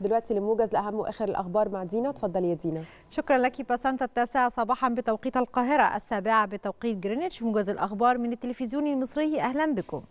دلوقتي لموجز لاهم واخر الاخبار مع دينا تفضلي يا دينا شكرا لك باسانتا التاسعة صباحا بتوقيت القاهره السابعة بتوقيت جرينتش موجز الاخبار من التلفزيون المصري اهلا بكم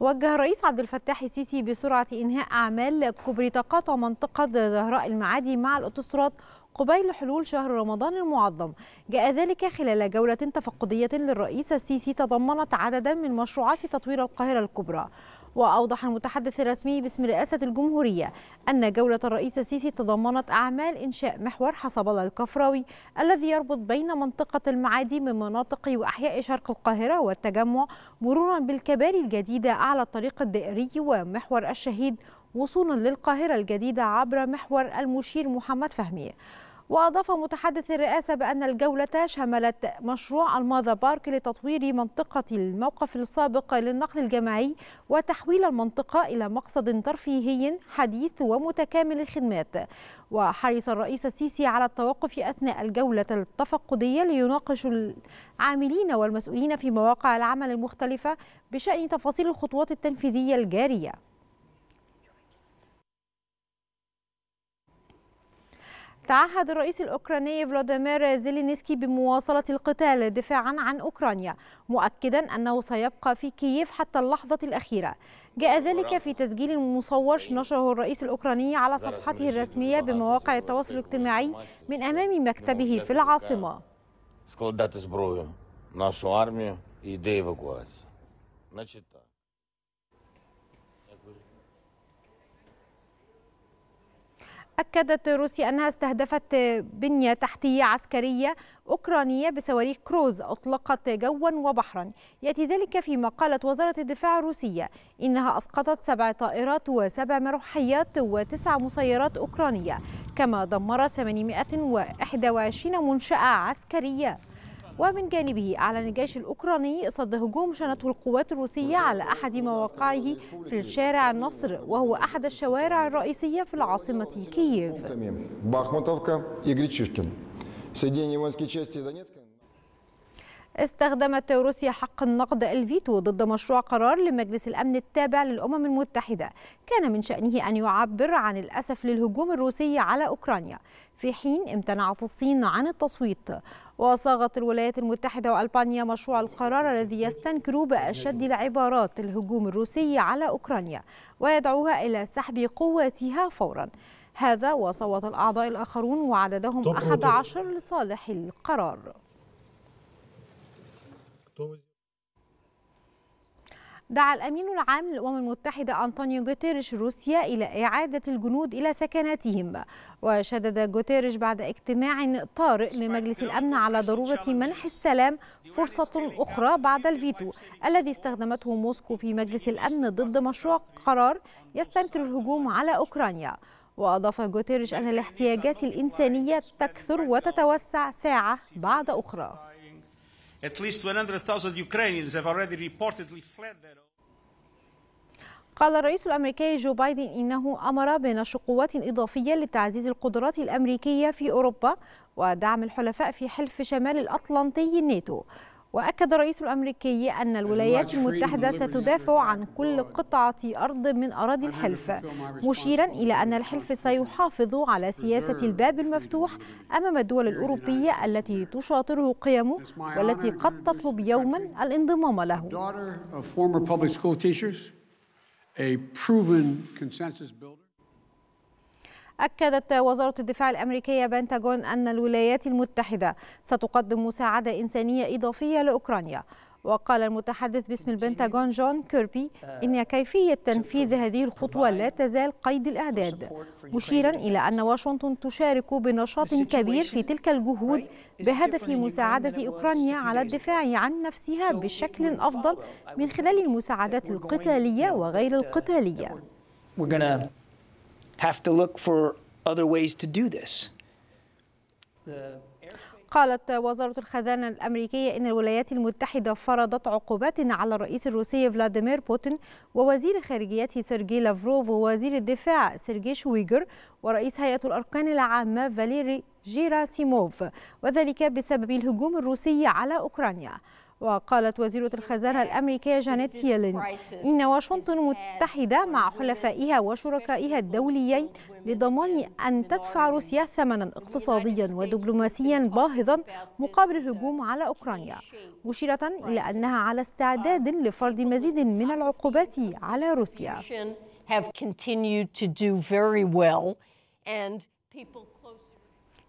وجه الرئيس عبد الفتاح السيسي بسرعه انهاء اعمال كوبري تقاطع منطقه زهراء المعادي مع الاوتوستراد قبيل حلول شهر رمضان المعظم جاء ذلك خلال جولة تفقدية للرئيس السيسي تضمنت عددا من مشروعات تطوير القاهرة الكبرى وأوضح المتحدث الرسمي باسم رئاسة الجمهورية أن جولة الرئيس السيسي تضمنت أعمال إنشاء محور الله الكفراوي الذي يربط بين منطقة المعادي من مناطق وأحياء شرق القاهرة والتجمع مرورا بالكباري الجديدة على الطريق الدائري ومحور الشهيد وصولا للقاهرة الجديدة عبر محور المشير محمد فهمي وأضاف متحدث الرئاسة بأن الجولة شملت مشروع الماذا بارك لتطوير منطقة الموقف السابق للنقل الجماعي وتحويل المنطقة إلى مقصد ترفيهي حديث ومتكامل الخدمات وحرص الرئيس السيسي على التوقف أثناء الجولة التفقدية ليناقش العاملين والمسؤولين في مواقع العمل المختلفة بشأن تفاصيل الخطوات التنفيذية الجارية تعهد الرئيس الأوكراني فلاديمير زيلينسكي بمواصلة القتال دفاعا عن أوكرانيا مؤكدا أنه سيبقى في كييف حتى اللحظة الأخيرة جاء ذلك في تسجيل مصور نشره الرئيس الأوكراني على صفحته الرسمية بمواقع التواصل الاجتماعي من أمام مكتبه في العاصمة أكدت روسيا أنها استهدفت بنية تحتية عسكرية أوكرانية بصواريخ كروز أطلقت جوا وبحرا يأتي ذلك فيما قالت وزارة الدفاع الروسية إنها أسقطت سبع طائرات وسبع مروحيات وتسع مسيرات أوكرانية كما دمرت 821 منشأة عسكرية ومن جانبه أعلن الجيش الأوكراني صد هجوم شنته القوات الروسية على أحد مواقعه في شارع النصر وهو أحد الشوارع الرئيسية في العاصمة كييف. استخدمت روسيا حق النقد الفيتو ضد مشروع قرار لمجلس الأمن التابع للأمم المتحدة كان من شأنه أن يعبر عن الأسف للهجوم الروسي على أوكرانيا في حين امتنعت الصين عن التصويت وصاغت الولايات المتحدة وألبانيا مشروع القرار الذي يستنكر بأشد العبارات الهجوم الروسي على أوكرانيا ويدعوها إلى سحب قواتها فوراً هذا وصوت الأعضاء الآخرون وعددهم 11 لصالح القرار دعا الأمين العام للأمم المتحدة أنطونيو جوتيريش روسيا إلى إعادة الجنود إلى ثكناتهم وشدد جوتيريش بعد اجتماع طارئ لمجلس الأمن على ضرورة منح السلام فرصة أخرى بعد الفيتو الذي استخدمته موسكو في مجلس الأمن ضد مشروع قرار يستنكر الهجوم على أوكرانيا وأضاف جوتيريش أن الاحتياجات الإنسانية تكثر وتتوسع ساعة بعد أخرى At least 100,000 Ukrainians have already reportedly fled قال الرئيس الأمريكي جو بايدن إنه أمر بنشر قوات إضافية لتعزيز القدرات الأمريكية في أوروبا ودعم الحلفاء في حلف شمال الأطلنطي الناتو وأكد الرئيس الأمريكي أن الولايات المتحدة ستدافع عن كل قطعة أرض من أراضي الحلف مشيرا إلى أن الحلف سيحافظ على سياسة الباب المفتوح أمام الدول الأوروبية التي تشاطره قيمه والتي قد تطلب يوما الانضمام له a proven consensus builder. أكدت وزارة الدفاع الأمريكية بنتاغون أن الولايات المتحدة ستقدم مساعدة إنسانية إضافية لأوكرانيا وقال المتحدث باسم البنتاغون جون كيربي uh, إن كيفية تنفيذ هذه الخطوة لا تزال قيد الأعداد مشيرا إلى أن واشنطن تشارك بنشاط كبير في تلك الجهود بهدف مساعدة أوكرانيا على الدفاع عن نفسها بشكل أفضل من خلال المساعدات القتالية وغير uh, القتالية have to look for other ways to do this. The قالت وزارة الخزانة الأمريكية إن الولايات المتحدة فرضت عقوبات على الرئيس الروسي فلاديمير بوتين ووزير خارجيته سيرجي لافروف ووزير الدفاع سيرجي شويجر ورئيس هيئة الأركان العامة فاليري جيراسيموف وذلك بسبب الهجوم الروسي على أوكرانيا وقالت وزيرة الخزانة الأمريكية جانيت هيلين إن واشنطن متحدة مع حلفائها وشركائها الدوليين لضمان أن تدفع روسيا ثمنا اقتصاديا ودبلوماسيا باهظا مقابل الهجوم على أوكرانيا مشيرة إلى أنها على استعداد لفرض مزيد من العقوبات على روسيا. have continued to do very well and people